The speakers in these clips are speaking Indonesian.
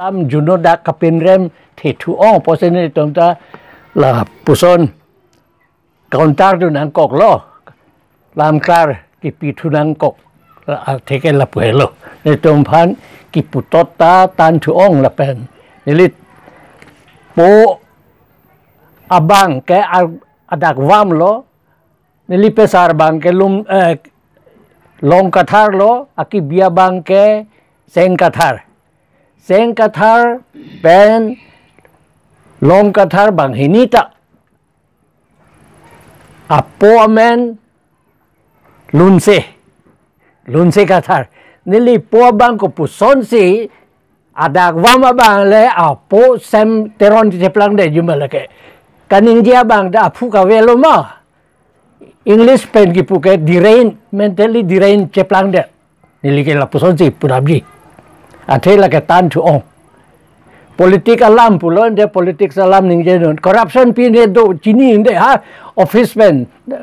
tam juno da kapin rem thì thu ong po sen ni tom ta là puson counter du nang kok lo lam klar ki pi thu nang kok là à, thế cái là bể lo nên trong phan kí bút tốt ta tan thu ong là pen nên lít po abang cái adak vam lo nên lít pesar à, bang cái lum long kathar lo aki bia bang cái sen kathar sen kathar ben long kathar bang hinita apo amen lunse lunse kathar nili po bang ko puson si ada wama bang le apo sem teron di teplang de jumalake kaning dia bang da apu ka ma English pen ki puke direin mentally direin ceplang de nili ke lapuson si punabji. abji อันที่ละกตันชูองปลิติกอลัมปุลนเดียวปลิติกอลัมนิงเจนนคอร์รัปชันพีเนดูจีนีนเดฮะออฟฟิศแมน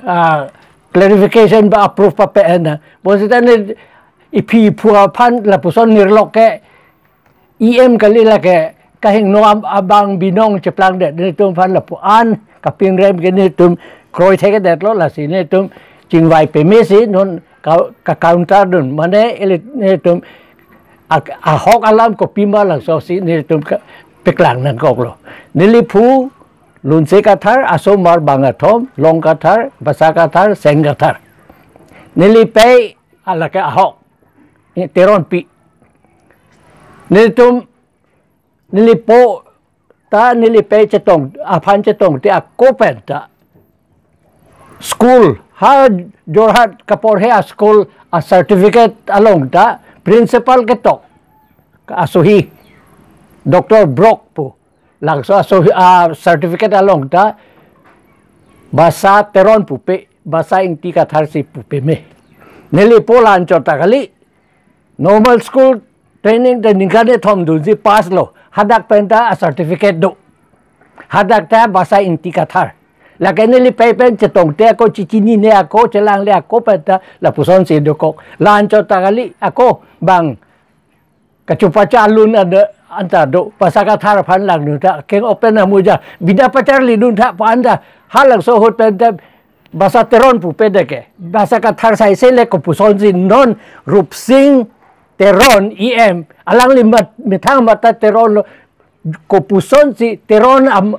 อ่า clarification บ่ approve ปะเป็นนะบสิษ่ทนี้อีพีผัวพันลับผู้สนนิรโลกแก EM กันเลยละแกก็เห็นน้องอาบังบินองจะพลังเด็ดในตุ้มพันลับผู้อ่านกับพิงเรมกันนี่ตุ้มโครยเทกเด็ดรถละสิในตุ้มจิงไวเปเมสินนนกับกับคาวน์เตอร์นนมันเนี่ยในี่ตุ้ม ahok alam ko pima lang so si ni tum peklang nang kok lo nilipu aso mar banga thom long thar, basa ka thar seng kathar ala alaka ahok teron pi nili po ta nilipe cetong apan cetong ti pen ta school ha jorhat kapor he a school a certificate along ta principal keto ka asuhi Dr. Brock po lang so asuhi uh, certificate along ta basa teron pupe basa ingti katharsi pupe me nili po lan chota kali normal school training the ningane thom dulji pass lo hadak penta a certificate do hadak ta basa ingti kathar la ke ne li pe pen che tong te ko chi chi ni ne ako che lang le ako pa ta la puson si do ko lan cho ta kali ako bang kacupa lun ada anta do pasaka phan lang nu ta keng open na bida pacar li dun tha pa anda halang so hot pen bahasa teron pu pede ke bahasa kathar sai sele ko puson si non rup sing teron em alang limbat metang mata teron ko puson si teron am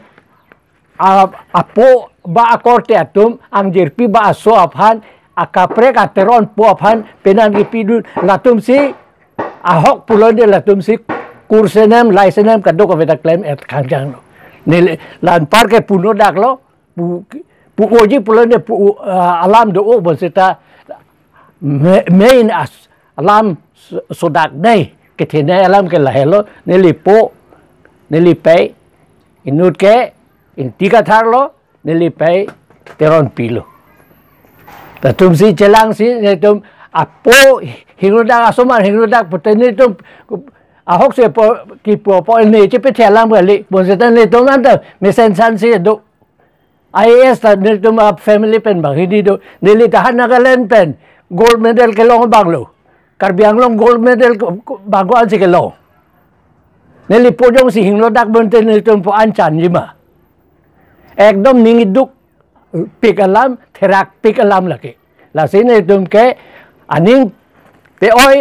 apo ba akorte atum ang jirpi ba aso aphan akapre kateron po afan penan gipidun ngatum si ahok pulon de latum si kursenem laisenem kadok aveda klaim et kanjang no nil lan parke puno daklo pu pu oji pulon de pu ah, alam do obon seta main as alam sodak nei ketene alam ke lahelo ne nilipe inut ke टीकाथारलो नेली पाय तेरोन pilo. तर तुमची si celang si आपो हिंगडा आसोमार हिंगडा पटने तुम ahok se po ki po po ne che pe thalam ga le bo se tan le to man ta me sen san si do IAS ta ne tum ap family pen bang hidi do ne li pen gold medal ke long banglo kar biang long gold medal bangwan si ke long ne si hinglodak dak benten po ancan jima. একদম নিঙিদুক পিকলাম থেরাক পিকলাম লাকে লাসিনে তুমকে আনিং pe oi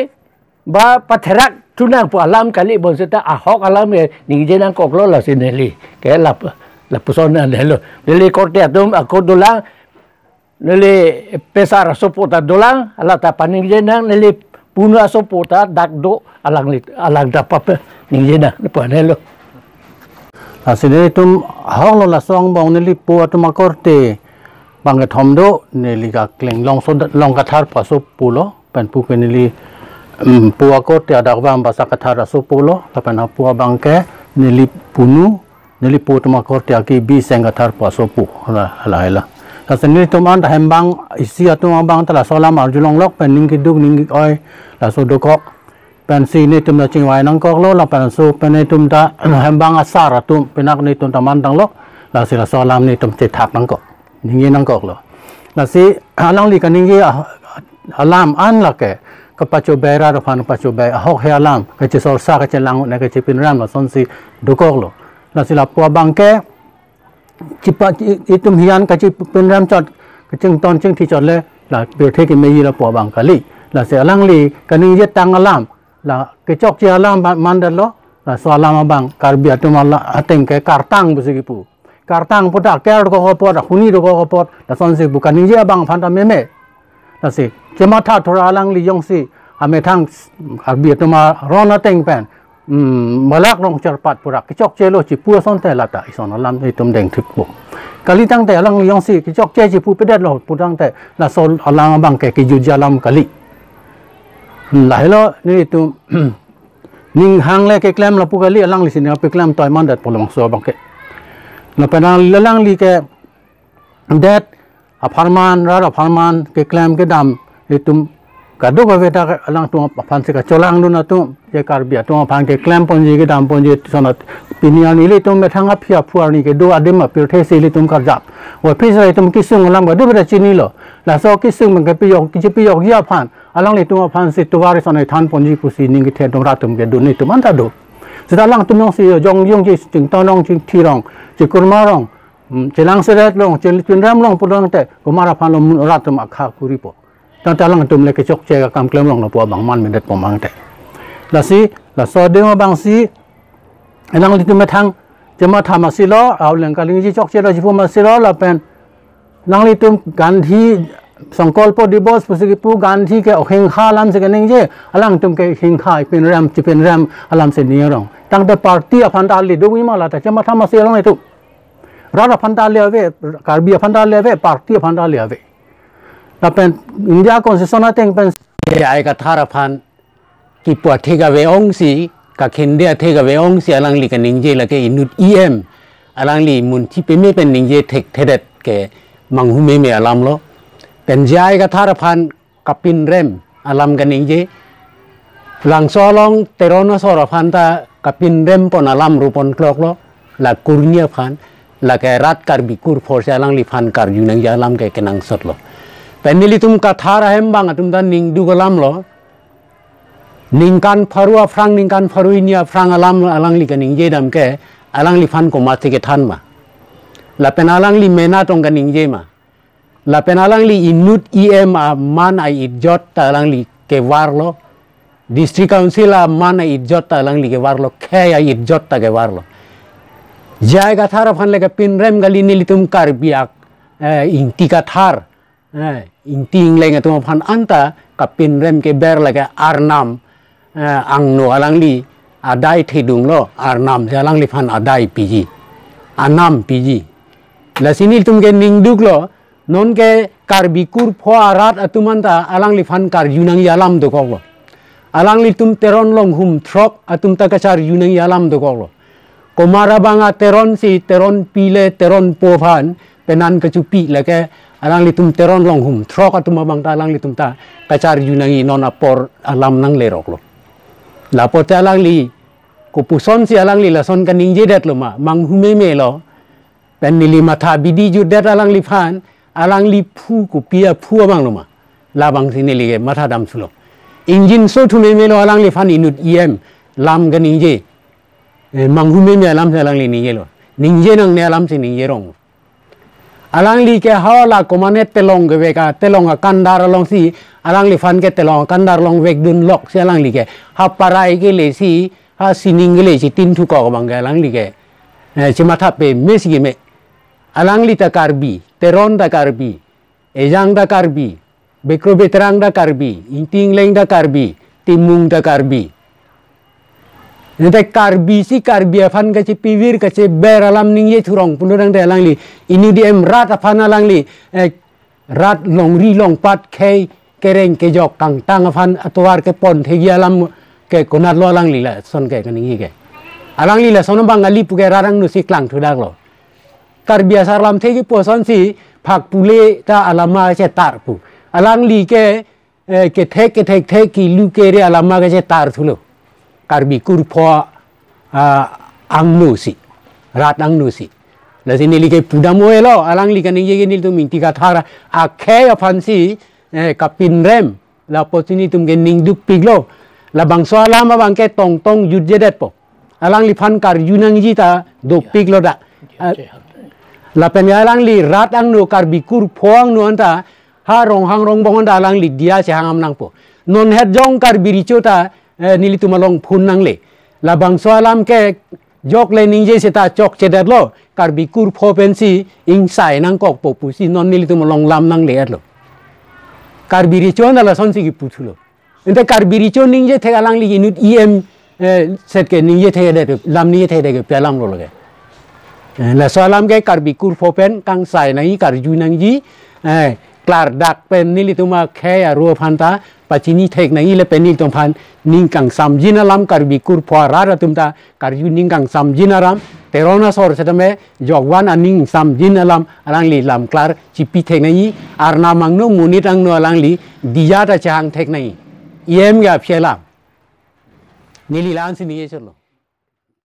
ba patherak tunang pu alam kali bon seta ahok alam ye ni jenang nang kok lo la ke lap, la pusona de lo lele korte atum akor dolang lele pesar sopota dolang ala ta paning je nang lele punu sopota dak do alang alang dapat ni je nang pa ne lo asini tum hal lo la song neli ni li pu atuma korte bang ga neli ga kleng long so long ka thar pa pen pu li mm, korte ada bang ba sa ka pulo tapi pu lo la pen punu neli li pu atuma korte aki bi seng ka thar pa so pu tum an hem bang isi atuma bang ta la so la mar ju long lok pen duk ningki oi la so เป็นสีในตุมตาจิงไว้นังก็โลละเป็นสูเป็นในตุมตาแฮมบังอาสาระตุมเป็นนักในตุมตามันตังโลลาสิลาซอลามในตุมเจทักนังก็นิ่งยีนังก็โลลาสิอาลังลีกันนิ่งยีอาลามอันละแกก็ปัจจุบันราฟันปัจจุบันอกเฮอาลามก็จะสอดซากจะลังในก็จะเป็นรามละสนสีดูก็โลลาสิลาปัวบังแกจิปะอิตุมฮิยันก็จะเป็นรามจอดก็จึงตอนจึงที่จอดเลยลาเปียเทกินไม่ยีละปัวบังกะลีลาสีาลังลีกันนิ่งยีตังอาลาม la kecok ci ala lo, la so abang karbi karbia tumala ateng ke kartang busigipu kartang puta ker ko hopot huni ro ko hopot la si bukan nije bang phanta meme la si kematha thora alang li yong si ame thang karbia tuma rona teng pen hmm, malak rong cerpat pura kecok celo ci pu son te lata ison alam itum deng deng thipku kali tang te alang yong si kecok ce ci pu pedet lo putang te la sol alang bang ke ki ju kali หลายแล้นี่ตัวนิ่งหางเล็กแกลมลราพูดกันเรลังลิสินะเราไปแกลมต่อยมันเด็ดผลมังสวบังเกเราไปนั่งลังลิแกเด็ดอภารมานรัฐอภารมานแกลมเกดามนี่ตัวกระดูกเวทากลังตัวฟันสิกาจลังดูนะตัวเจ้าเบียตัวฟังแกลมปนจีแกดามปนจีสนัดปีนี้อันนี้ลิตัวเม่ทังอภิยาพัวนี่เกดูอดีมาปีรเทศลิตัวกับจับว่าพิเศษตัวคิดซึ่งกำลังกระดูกเวทาชินีหรอแล้วโซคิดซึ่งมันก็ปียกจะปียกเยียพัน alang itu ma pan si tuwaris anai tan ponji pusi ningi te dong ratum ge dun itu manta do sita lang tum nong si jong yong ji ting ta nong ching ti rong chi kurma rong chi lang se ret long chi chin ram long pudong te ko mara pan lo mun ratum akha kuripo ta ta lang tum le ke chok che ga kam klem long lo po bang man mendet po mang te la si la so de ma bang si alang li tum ma thang จะมาทำมาสิล้อเอาเรื่องการลิงจีชกเชลเราจะพูดมาสิล้อเราเป็นลังลิตุมกันที่สังกอลปอดีบอสพูดสิืบผู้กันที่แกี่ยวหิงข้าลำเสกนึงเจ้าลังตุ่มเกี่หิงข้าเป็นเรมจะเป็นเรมลำเสนียร้องตั้งแต่ปาร์ตี้อพันดาลีดูมีมาแล้วแต่จะมาทำมาเสียลงไอ้ทุกราฐอพันดาลีเอาไว้การบีอพันดาลีเอาไว้ปาร์ตี้อพันดาลีเอาไว้แล้วเป็นอินเดียคอนสิสโซนาติงเป็นเอไอกับทาราพันกีปวดที่กับเวองซีกับเคนเดียที่กับเวองซีลังลีกันนึงเจ้าแล้วแกอินุดเอ็มลังลีมุนที่เป็นไม่เป็นนี่เจ้าเทคเทเดตแกมังหูไม่เมื่ลำล้อ penjai ka thara kapin rem alam ganing je lang solong terono sorapan ta kapin rem pon alam rupon klok lo la kurnia phan la ke rat kar bikur forse alang li phan kar junang ya alam ke kenang sot lo penili tum ka thara hem bang tum dan ning du galam lo ningkan farua frang ningkan inia frang alam alang li ganing je dam ke alang li phan ko ma ke than ma la pen alang li mena tong ganing je ma la penalang li inut im a man ai it jot talang li ke warlo district council a man ai it talang li ke warlo khe ai it ta ke warlo jai ga thar phan le ke pinrem gali ni litum kar biak eh, inti ka thar eh, inti ingleng Tum phan anta ka rem ke ber lage arnam eh, ang no alang li adai thidung lo arnam jalang li phan adai piji anam piji la sinil tum ke ningduk lo non nonke karbikur pho arat atumanta alangli fan kar yunang yalam do alang alangli tum teron long hum throk atum takachar yunang yalam do lo, komara banga teron si teron pile teron povan penan kecupi leke alangli tum teron long hum trok atum bang ta alangli tum ta kachar yunangi non apor alam nang le roklo alang alangli kupuson si alang alangli lason kaning jedat lo ma mang hume me lo pen nili matha bidi judat alangli fan alang li kupia ku pia phu abang lo ma bang sini li ge dam sulo injin so tu me me alang li fan inut em lam gan inje mang hu me me lam sa alang li lo ninje nang ne alam si ninje rong alang li ke hawala komane telong ge ka telong kandar along si alang li fan ke telong kandar long wek dun lok si alang li ke ha parai ke le si ha sining le si tin thu ko bang ga alang li ke si matha pe me si me ta karbi, teronda karbi, ejangda karbi, ta karbi, inting ta karbi, timungda karbi. Nanti karbi si karbi afan kace pivir kace ber alam ning ye thurong punurang de alangli. ini di em rat afan alangli rat long ri long pat kei kereng kejok kang tang afan atuar ke pon tegi alam ke konat lo alangli la son ke kaningi ke alangli la son bang ali puke rarang nusik lang tu dak lo tarbiasa lam thegi posan si phak pule ta alama che tar pu alang li ke ke thek ke thek thek ki lu ke re alama ke che tar thulo karbi kur pho angnu si rat angnu si la si nili ke pudamo elo alang li kaning ye nil tu minti ka thara akhe afan si kapin rem la potini tum ke ning du piglo la bangso alama bang ke tong tong yudje det po alang li phan kar yunang ji ta do piglo da lapen ya langli rat ang no kar kur phoang no anta ha rong hang rong bong anta langli dia se nang po. non het jong kar biricho ta eh, nili tumalong phun le la bangso alam ke jok le ninje se ta chok che derlo kar kur pho pensi ing sai nang kok po pusi non nili tumalong lam nangle lo. kar biricho na la son si gi puthulo inte kar biricho ninje thega langli inut em eh, set ke ninje thega de lam ninje thega de pelam lo lage Eh, la soalam ke karbi fopen kang sai nangi karju nangji klar dak pen nili eh, tuma khe ya ta phanta pachini thek nai le pen nil tom phan ning kang samjina lam karbi kurfo ra ra ta karju ning kang samjina ram terona sor setame jogwan aning samjin alam arang li lam klar chipi thek nangi arna mangno munit ang no alang li diya ta chang thek nangi yem ga phelam nili lan sin ye chalo